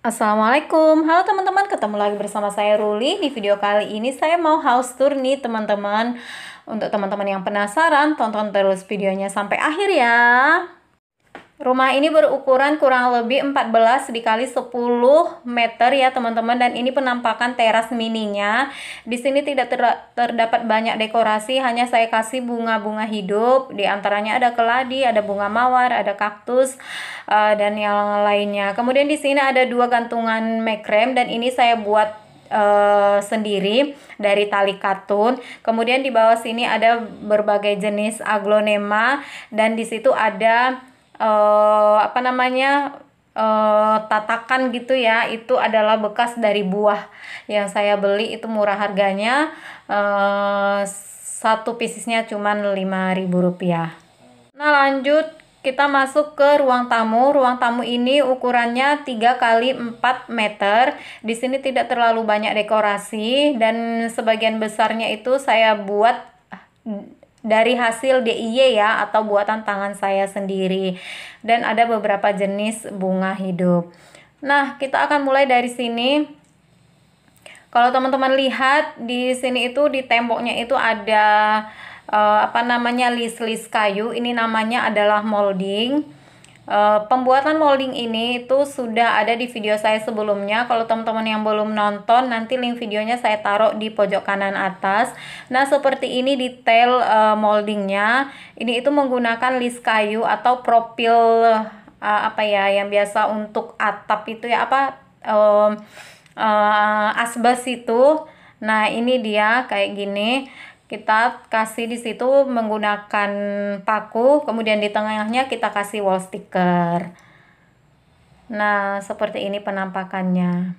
Assalamualaikum, halo teman-teman, ketemu lagi bersama saya Ruli Di video kali ini saya mau house tour nih teman-teman Untuk teman-teman yang penasaran, tonton terus videonya sampai akhir ya Rumah ini berukuran kurang lebih 14 dikali 10 meter ya teman-teman dan ini penampakan teras mininya. Di sini tidak ter terdapat banyak dekorasi, hanya saya kasih bunga-bunga hidup. Di antaranya ada keladi, ada bunga mawar, ada kaktus uh, dan yang lainnya. Kemudian di sini ada dua gantungan mekrem dan ini saya buat Uh, sendiri dari tali katun. Kemudian di bawah sini ada berbagai jenis aglonema dan di situ ada uh, apa namanya uh, tatakan gitu ya itu adalah bekas dari buah yang saya beli itu murah harganya uh, satu piecesnya lima ribu rupiah nah lanjut kita masuk ke ruang tamu. Ruang tamu ini ukurannya 3 kali 4 meter. Di sini tidak terlalu banyak dekorasi dan sebagian besarnya itu saya buat dari hasil DIY ya atau buatan tangan saya sendiri dan ada beberapa jenis bunga hidup. Nah, kita akan mulai dari sini. Kalau teman-teman lihat di sini itu di temboknya itu ada uh, apa namanya list-list kayu. Ini namanya adalah molding. Eh, pembuatan molding ini itu sudah ada di video saya sebelumnya. Kalau teman-teman yang belum nonton, nanti link videonya saya taruh di pojok kanan atas. Nah, seperti ini detail uh, moldingnya. Ini itu menggunakan list kayu atau profil uh, eh, apa ya yang biasa untuk atap itu ya apa um, uh, asbes itu. Nah, ini dia kayak gini kita kasih di situ menggunakan paku kemudian di tengahnya kita kasih wall sticker nah seperti ini penampakannya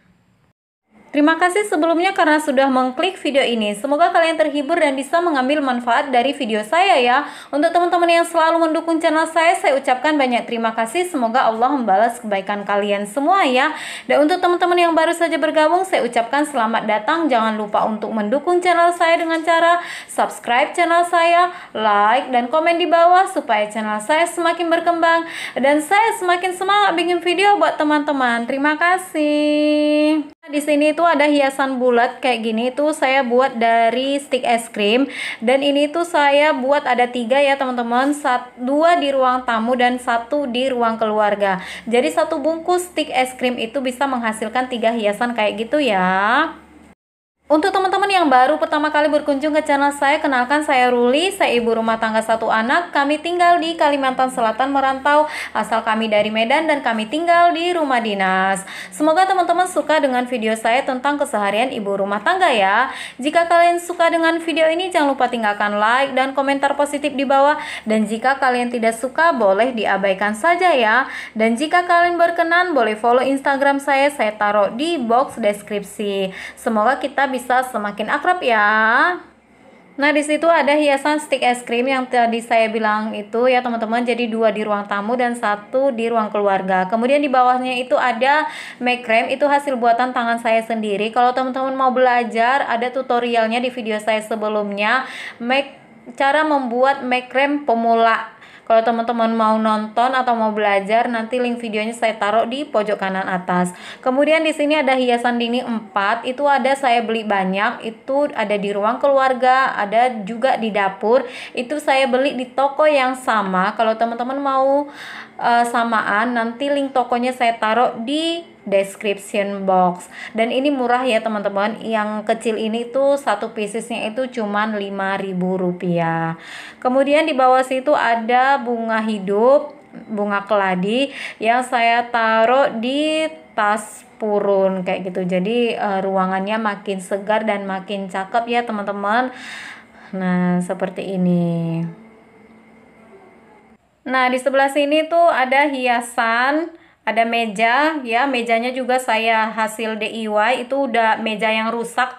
Terima kasih sebelumnya karena sudah mengklik video ini. Semoga kalian terhibur dan bisa mengambil manfaat dari video saya ya. Untuk teman-teman yang selalu mendukung channel saya, saya ucapkan banyak terima kasih. Semoga Allah membalas kebaikan kalian semua ya. Dan untuk teman-teman yang baru saja bergabung, saya ucapkan selamat datang. Jangan lupa untuk mendukung channel saya dengan cara subscribe channel saya, like dan komen di bawah supaya channel saya semakin berkembang dan saya semakin semangat bikin video buat teman-teman. Terima kasih. Di sini itu ada hiasan bulat kayak gini itu saya buat dari stick es krim dan ini tuh saya buat ada tiga ya teman-teman dua di ruang tamu dan satu di ruang keluarga jadi satu bungkus stick es krim itu bisa menghasilkan tiga hiasan kayak gitu ya untuk teman-teman yang baru pertama kali berkunjung ke channel saya, kenalkan saya Ruli, saya ibu rumah tangga satu anak. Kami tinggal di Kalimantan Selatan merantau, asal kami dari Medan dan kami tinggal di rumah dinas. Semoga teman-teman suka dengan video saya tentang keseharian ibu rumah tangga ya. Jika kalian suka dengan video ini, jangan lupa tinggalkan like dan komentar positif di bawah. Dan jika kalian tidak suka, boleh diabaikan saja ya. Dan jika kalian berkenan, boleh follow Instagram saya, saya taruh di box deskripsi. Semoga kita bisa bisa semakin akrab ya. Nah, di situ ada hiasan stick es krim yang tadi saya bilang itu ya teman-teman. Jadi dua di ruang tamu dan satu di ruang keluarga. Kemudian di bawahnya itu ada make cream. Itu hasil buatan tangan saya sendiri. Kalau teman-teman mau belajar, ada tutorialnya di video saya sebelumnya. Make cara membuat make cream pemula. Kalau teman-teman mau nonton atau mau belajar, nanti link videonya saya taruh di pojok kanan atas. Kemudian di sini ada hiasan dini 4, itu ada saya beli banyak, itu ada di ruang keluarga, ada juga di dapur. Itu saya beli di toko yang sama. Kalau teman-teman mau uh, samaan, nanti link tokonya saya taruh di description box dan ini murah ya teman-teman yang kecil ini tuh satu piecesnya itu cuman rp rupiah. kemudian di bawah situ ada bunga hidup bunga keladi yang saya taruh di tas purun kayak gitu jadi uh, ruangannya makin segar dan makin cakep ya teman-teman nah seperti ini nah di sebelah sini tuh ada hiasan ada meja ya mejanya juga saya hasil DIY itu udah meja yang rusak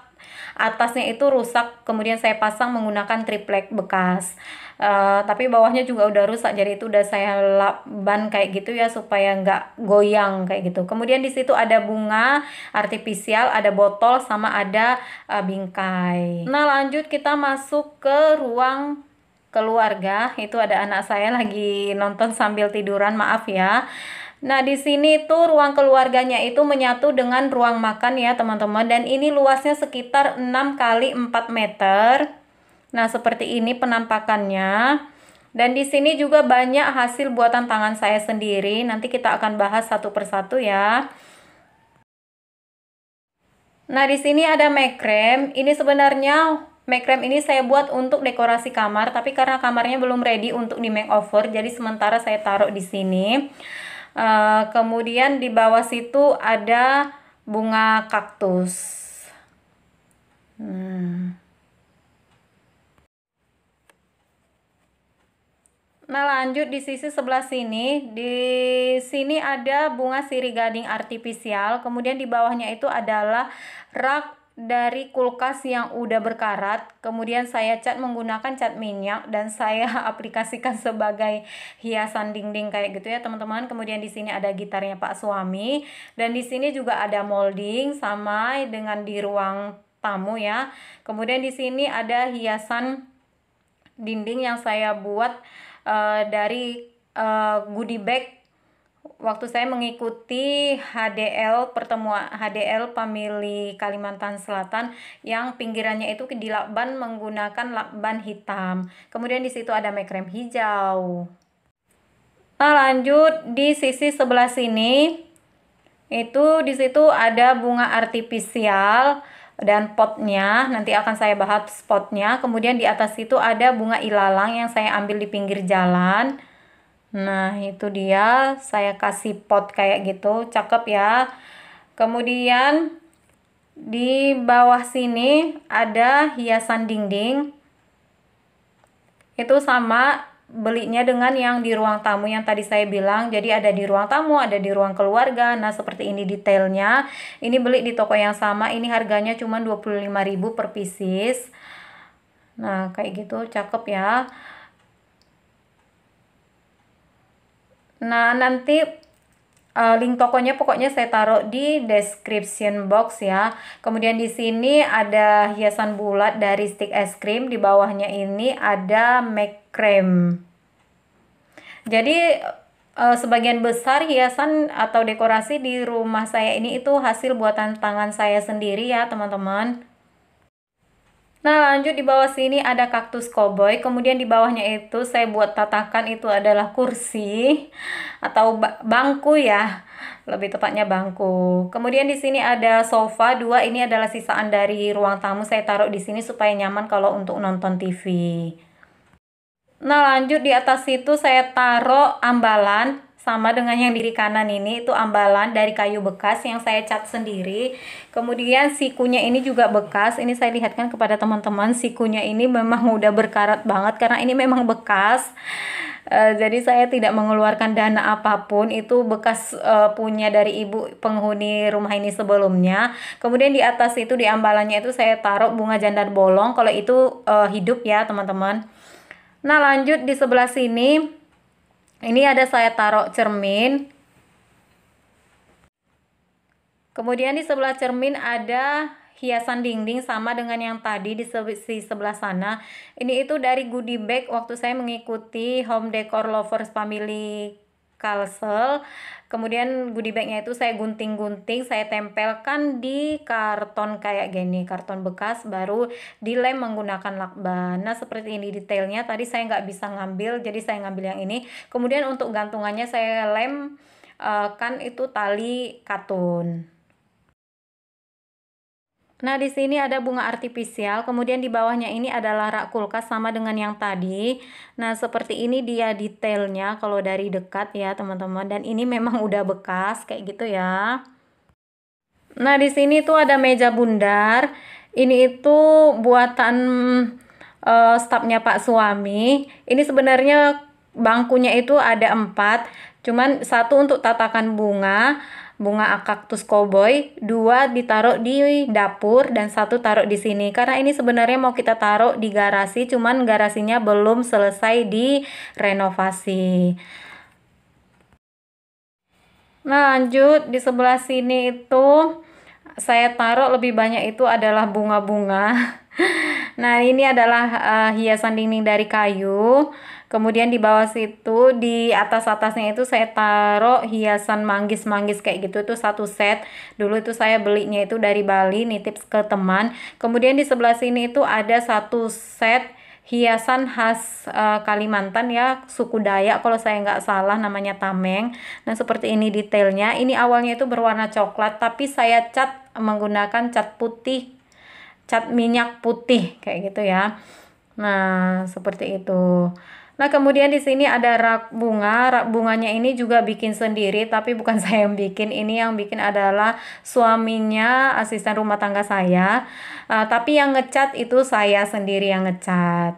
atasnya itu rusak kemudian saya pasang menggunakan triplek bekas uh, tapi bawahnya juga udah rusak jadi itu udah saya lap ban kayak gitu ya supaya nggak goyang kayak gitu kemudian di situ ada bunga artifisial ada botol sama ada uh, bingkai nah lanjut kita masuk ke ruang keluarga itu ada anak saya lagi nonton sambil tiduran maaf ya Nah, di sini itu ruang keluarganya itu menyatu dengan ruang makan ya, teman-teman. Dan ini luasnya sekitar 6 kali 4 meter. Nah, seperti ini penampakannya. Dan di sini juga banyak hasil buatan tangan saya sendiri. Nanti kita akan bahas satu persatu ya. Nah, di sini ada mekrem. Ini sebenarnya mekrem ini saya buat untuk dekorasi kamar, tapi karena kamarnya belum ready untuk di makeover, jadi sementara saya taruh di sini. Eh, kemudian di bawah situ ada bunga kaktus. Hmm. Nah, lanjut di sisi sebelah sini. Di sini ada bunga sirigading artifisial. Kemudian di bawahnya itu adalah rak dari kulkas yang udah berkarat, kemudian saya cat menggunakan cat minyak dan saya aplikasikan sebagai hiasan dinding kayak gitu ya teman-teman. Kemudian di sini ada gitarnya Pak Suami dan di sini juga ada molding sama dengan di ruang tamu ya. Kemudian di sini ada hiasan dinding yang saya buat uh, dari uh, goodie bag waktu saya mengikuti HDL pertemuan HDL Pemilih Kalimantan Selatan yang pinggirannya itu dilakban menggunakan lakban hitam. Kemudian di situ ada mekrem hijau. Nah, lanjut di sisi sebelah sini itu di situ ada bunga artifisial dan potnya nanti akan saya bahas potnya kemudian di atas itu ada bunga ilalang yang saya ambil di pinggir jalan Nah, itu dia. Saya kasih pot kayak gitu. Cakep ya. Kemudian di bawah sini ada hiasan dinding. Itu sama belinya dengan yang di ruang tamu yang tadi saya bilang. Jadi ada di ruang tamu, ada di ruang keluarga. Nah, seperti ini detailnya. Ini beli di toko yang sama. Ini harganya cuma 25.000 per pieces. Nah, kayak gitu cakep ya. Nah, nanti uh, link tokonya pokoknya saya taruh di description box ya. Kemudian di sini ada hiasan bulat dari stick es krim, di bawahnya ini ada make cream. Jadi uh, sebagian besar hiasan atau dekorasi di rumah saya ini itu hasil buatan tangan saya sendiri ya, teman-teman. Nah lanjut di bawah sini ada kaktus koboi. Kemudian di bawahnya itu saya buat tatakan itu adalah kursi atau bangku ya. Lebih tepatnya bangku. Kemudian di sini ada sofa dua. Ini adalah sisaan dari ruang tamu. Saya taruh di sini supaya nyaman kalau untuk nonton TV. Nah lanjut di atas itu saya taruh ambalan sama dengan yang diri kanan ini itu ambalan dari kayu bekas yang saya cat sendiri kemudian sikunya ini juga bekas ini saya lihatkan kepada teman-teman sikunya ini memang udah berkarat banget karena ini memang bekas Uh, jadi saya tidak mengeluarkan dana apapun itu bekas uh, punya dari ibu penghuni rumah ini sebelumnya kemudian di atas itu di ambalannya itu saya taruh bunga jandar bolong kalau itu uh, hidup ya teman-teman nah lanjut di sebelah sini ini ada saya taruh cermin. Kemudian di sebelah cermin ada hiasan dinding sama dengan yang tadi di sebelah sana. Ini itu dari goodie bag waktu saya mengikuti home decor lovers family kalsel kemudian goodie bagnya itu saya gunting-gunting saya tempelkan di karton kayak gini karton bekas baru dilem menggunakan lakban nah seperti ini detailnya tadi saya nggak bisa ngambil jadi saya ngambil yang ini kemudian untuk gantungannya saya lem uh, kan itu tali katun Nah, di sini ada bunga artifisial, kemudian di bawahnya ini adalah rak kulkas sama dengan yang tadi. Nah, seperti ini dia detailnya kalau dari dekat ya, teman-teman. Dan ini memang udah bekas kayak gitu ya. Nah, di sini tuh ada meja bundar. Ini itu buatan uh, stafnya Pak suami. Ini sebenarnya bangkunya itu ada empat, cuman satu untuk tatakan bunga, bunga akaktus koboi, dua ditaruh di dapur dan satu taruh di sini. Karena ini sebenarnya mau kita taruh di garasi, cuman garasinya belum selesai direnovasi. Nah, lanjut di sebelah sini itu saya taruh lebih banyak itu adalah bunga-bunga. Nah, ini adalah uh, hiasan dinding dari kayu. Kemudian di bawah situ, di atas-atasnya itu saya taruh hiasan manggis-manggis kayak gitu itu satu set. Dulu itu saya belinya itu dari Bali, nitip ke teman. Kemudian di sebelah sini itu ada satu set hiasan khas uh, Kalimantan ya suku Dayak kalau saya nggak salah namanya tameng nah seperti ini detailnya ini awalnya itu berwarna coklat tapi saya cat menggunakan cat putih cat minyak putih kayak gitu ya. Nah, seperti itu. Nah, kemudian di sini ada rak bunga. Rak bunganya ini juga bikin sendiri, tapi bukan saya yang bikin. Ini yang bikin adalah suaminya, asisten rumah tangga saya. Uh, tapi yang ngecat itu saya sendiri yang ngecat.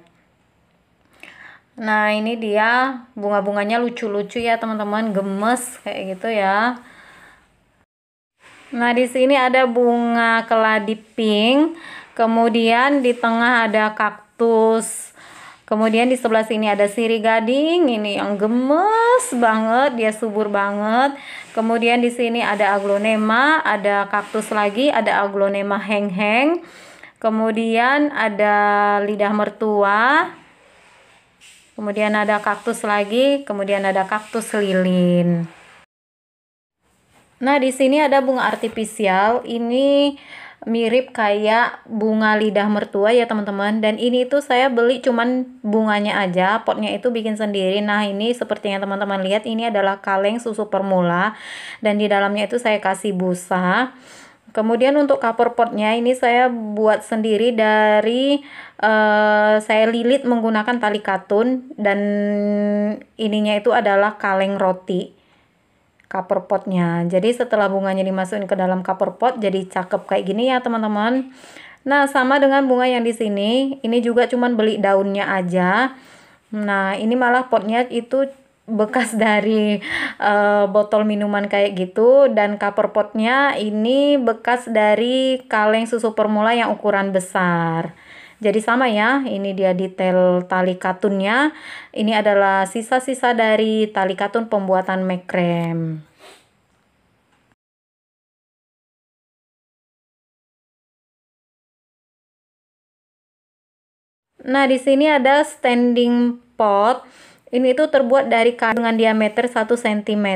Nah, ini dia bunga-bunganya lucu-lucu ya, teman-teman. Gemes kayak gitu ya. Nah, di sini ada bunga keladi pink. Kemudian di tengah ada kaktus. Kemudian di sebelah sini ada sirih gading, ini yang gemes banget, dia subur banget. Kemudian di sini ada aglonema, ada kaktus lagi, ada aglonema heng-heng. Kemudian ada lidah mertua. Kemudian ada kaktus lagi, kemudian ada kaktus lilin. Nah, di sini ada bunga artifisial. Ini mirip kayak bunga lidah mertua ya teman-teman dan ini tuh saya beli cuman bunganya aja potnya itu bikin sendiri nah ini seperti yang teman-teman lihat ini adalah kaleng susu permula dan di dalamnya itu saya kasih busa kemudian untuk cover potnya ini saya buat sendiri dari uh, saya lilit menggunakan tali katun dan ininya itu adalah kaleng roti cover potnya jadi setelah bunganya dimasukin ke dalam cover pot jadi cakep kayak gini ya teman-teman nah sama dengan bunga yang di sini ini juga cuman beli daunnya aja nah ini malah potnya itu bekas dari uh, botol minuman kayak gitu dan cover potnya ini bekas dari kaleng susu permula yang ukuran besar jadi sama ya, ini dia detail tali katunnya. Ini adalah sisa-sisa dari tali katun pembuatan mekrem. Nah, di sini ada standing pot. Ini itu terbuat dari kardus dengan diameter 1 cm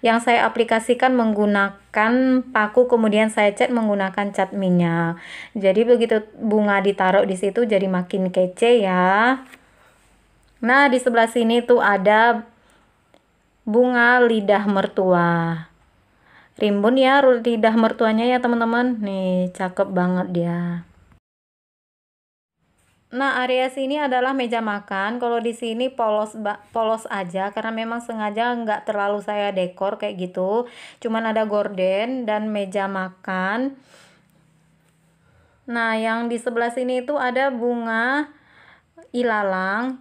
yang saya aplikasikan menggunakan paku kemudian saya cat menggunakan cat minyak. Jadi begitu bunga ditaruh di situ jadi makin kece ya. Nah, di sebelah sini tuh ada bunga lidah mertua. Rimbun ya lidah mertuanya ya teman-teman. Nih, cakep banget dia. Nah, area sini adalah meja makan. Kalau di sini polos polos aja karena memang sengaja nggak terlalu saya dekor kayak gitu. Cuman ada gorden dan meja makan. Nah, yang di sebelah sini itu ada bunga ilalang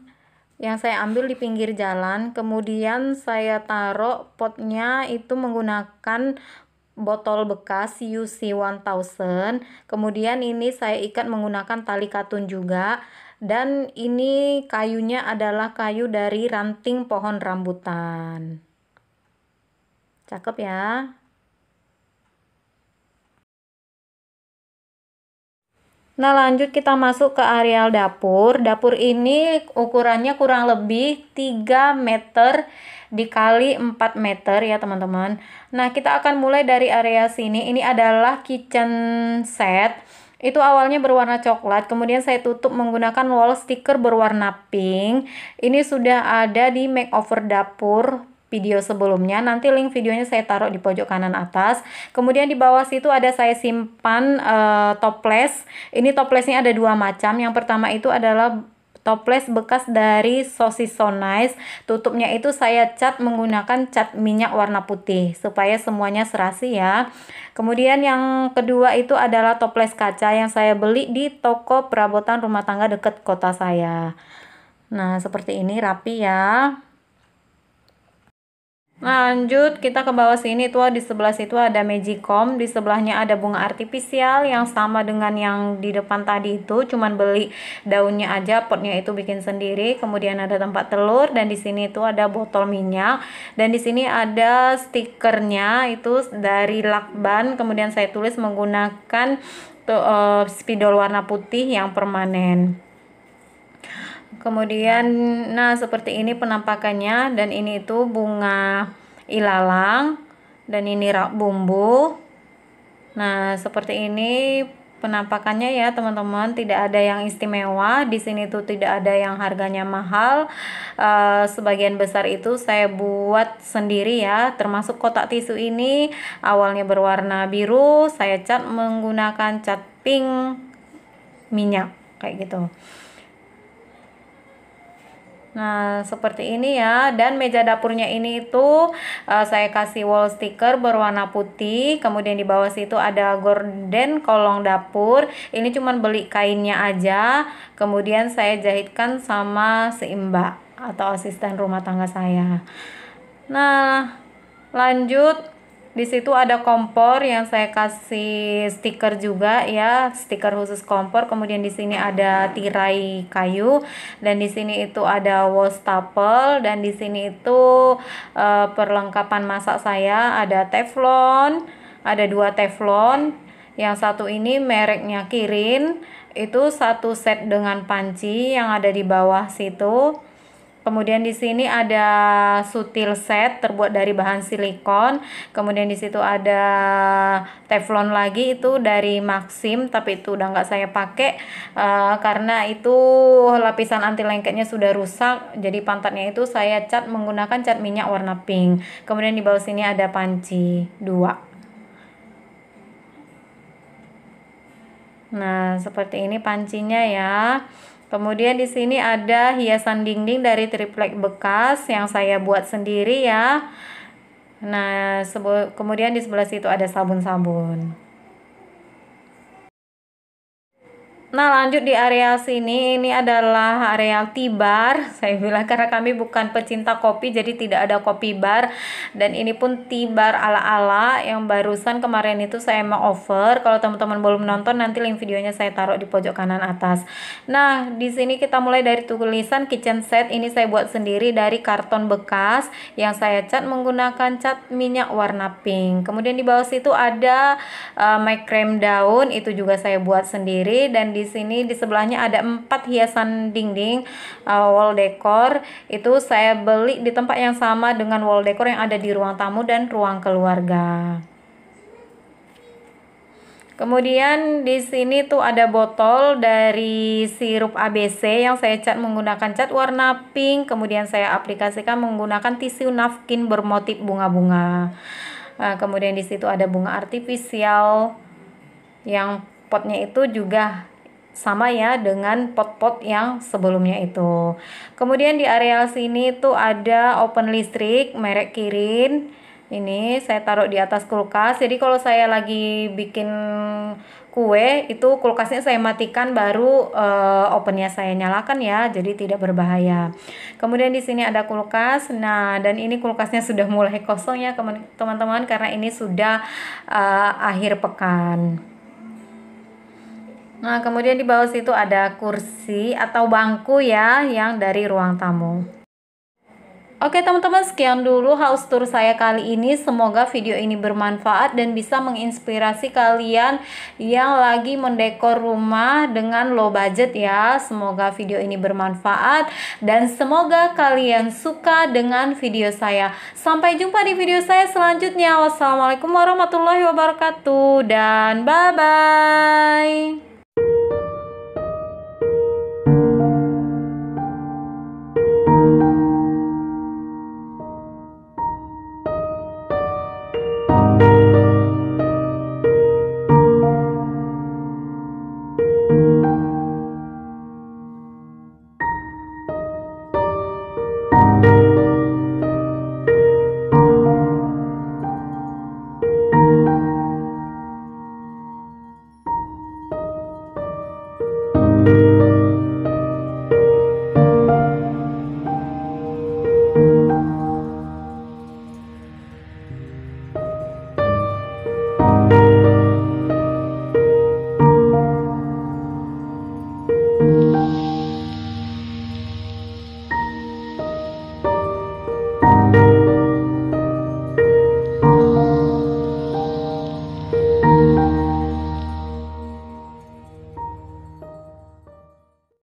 yang saya ambil di pinggir jalan. Kemudian saya taruh potnya itu menggunakan botol bekas UC 1000 kemudian ini saya ikat menggunakan tali katun juga dan ini kayunya adalah kayu dari ranting pohon rambutan cakep ya Nah lanjut kita masuk ke areal dapur. Dapur ini ukurannya kurang lebih 3 meter dikali 4 meter ya teman-teman. Nah kita akan mulai dari area sini. Ini adalah kitchen set. Itu awalnya berwarna coklat, kemudian saya tutup menggunakan wall sticker berwarna pink. Ini sudah ada di makeover dapur video sebelumnya. Nanti link videonya saya taruh di pojok kanan atas. Kemudian di bawah situ ada saya simpan uh, toples. Ini toplesnya ada dua macam. Yang pertama itu adalah toples bekas dari sosis so nice. Tutupnya itu saya cat menggunakan cat minyak warna putih supaya semuanya serasi ya. Kemudian yang kedua itu adalah toples kaca yang saya beli di toko perabotan rumah tangga dekat kota saya. Nah, seperti ini rapi ya. Lanjut kita ke bawah sini tuh di sebelah situ ada magicom, di sebelahnya ada bunga artifisial yang sama dengan yang di depan tadi itu, cuman beli daunnya aja, potnya itu bikin sendiri. Kemudian ada tempat telur dan di sini itu ada botol minyak dan di sini ada stikernya itu dari lakban. Kemudian saya tulis menggunakan tuh, uh, spidol warna putih yang permanen kemudian nah seperti ini penampakannya dan ini itu bunga ilalang dan ini rak bumbu nah seperti ini penampakannya ya teman-teman tidak ada yang istimewa di sini tuh tidak ada yang harganya mahal e, sebagian besar itu saya buat sendiri ya termasuk kotak tisu ini awalnya berwarna biru saya cat menggunakan cat pink minyak kayak gitu Nah, seperti ini ya. Dan meja dapurnya ini itu uh, eh, saya kasih wall sticker berwarna putih. Kemudian di bawah situ ada gorden kolong dapur. Ini cuman beli kainnya aja. Kemudian saya jahitkan sama seimbak atau asisten rumah tangga saya. Nah, lanjut di situ ada kompor yang saya kasih stiker juga ya, stiker khusus kompor. Kemudian di sini ada tirai kayu dan di sini itu ada wastafel dan di sini itu uh, perlengkapan masak saya ada teflon, ada dua teflon. Yang satu ini mereknya Kirin, itu satu set dengan panci yang ada di bawah situ Kemudian di sini ada sutil set terbuat dari bahan silikon. Kemudian di situ ada teflon lagi itu dari Maxim tapi itu udah nggak saya pakai uh, karena itu lapisan anti lengketnya sudah rusak. Jadi pantatnya itu saya cat menggunakan cat minyak warna pink. Kemudian di bawah sini ada panci dua. Nah, seperti ini pancinya ya. Kemudian di sini ada hiasan dinding dari triplek bekas yang saya buat sendiri ya. Nah, kemudian di sebelah situ ada sabun-sabun. Nah lanjut di area sini ini adalah area tea bar saya bilang karena kami bukan pecinta kopi jadi tidak ada kopi bar dan ini pun tea bar ala-ala yang barusan kemarin itu saya mau over kalau teman-teman belum nonton nanti link videonya saya taruh di pojok kanan atas. Nah di sini kita mulai dari tulisan kitchen set ini saya buat sendiri dari karton bekas yang saya cat menggunakan cat minyak warna pink. Kemudian di bawah situ ada uh, my cream daun itu juga saya buat sendiri dan di di sini di sebelahnya ada empat hiasan dinding uh, wall decor itu saya beli di tempat yang sama dengan wall decor yang ada di ruang tamu dan ruang keluarga Kemudian di sini tuh ada botol dari sirup ABC yang saya cat menggunakan cat warna pink. Kemudian saya aplikasikan menggunakan tisu napkin bermotif bunga-bunga. Nah, kemudian di situ ada bunga artifisial yang potnya itu juga sama ya dengan pot-pot yang sebelumnya itu. Kemudian di areal sini tuh ada open listrik merek Kirin. Ini saya taruh di atas kulkas. Jadi kalau saya lagi bikin kue itu kulkasnya saya matikan baru uh, opennya saya nyalakan ya. Jadi tidak berbahaya. Kemudian di sini ada kulkas. Nah, dan ini kulkasnya sudah mulai kosong ya teman-teman karena ini sudah uh, akhir pekan. Nah, kemudian di bawah situ ada kursi atau bangku ya yang dari ruang tamu. Oke teman-teman, sekian dulu house tour saya kali ini. Semoga video ini bermanfaat dan bisa menginspirasi kalian yang lagi mendekor rumah dengan low budget ya. Semoga video ini bermanfaat dan semoga kalian suka dengan video saya. Sampai jumpa di video saya selanjutnya. Wassalamualaikum warahmatullahi wabarakatuh dan bye-bye.